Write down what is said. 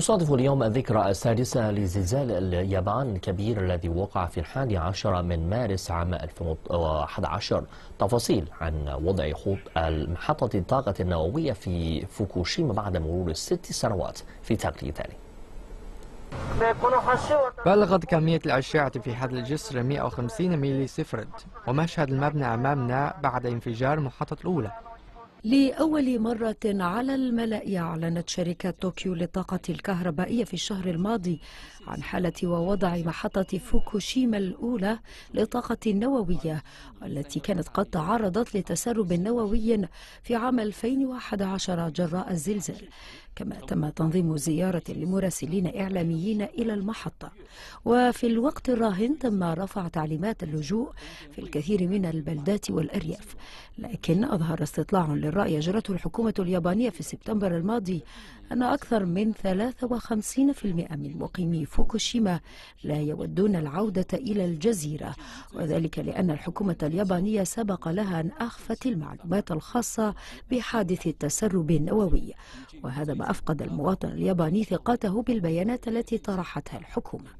تصادف اليوم الذكرى السادسة لزلزال اليابان الكبير الذي وقع في الحادي عشر من مارس عام 2011 تفاصيل عن وضع خط محطة الطاقة النووية في فوكوشيما بعد مرور ست سنوات في تقرير تالي بلغت كمية الأشعة في هذا الجسر 150 ميلي سفرد ومشهد المبنى أمامنا بعد انفجار المحطة الأولى لأول مرة على الملأ أعلنت شركة طوكيو للطاقة الكهربائية في الشهر الماضي عن حالة ووضع محطة فوكوشيما الأولى للطاقة النووية التي كانت قد تعرضت لتسرب نووي في عام 2011 جراء الزلزال كما تم تنظيم زيارة لمراسلين إعلاميين إلى المحطة وفي الوقت الراهن تم رفع تعليمات اللجوء في الكثير من البلدات والأرياف لكن أظهر استطلاع للرأي أجرته الحكومة اليابانية في سبتمبر الماضي أن أكثر من 53% من مقيمي فوكوشيما لا يودون العودة إلى الجزيرة وذلك لأن الحكومة اليابانية سبق لها أن أخفت المعلومات الخاصة بحادث التسرب النووي وهذا ما أفقد المواطن الياباني ثقته بالبيانات التي طرحتها الحكومة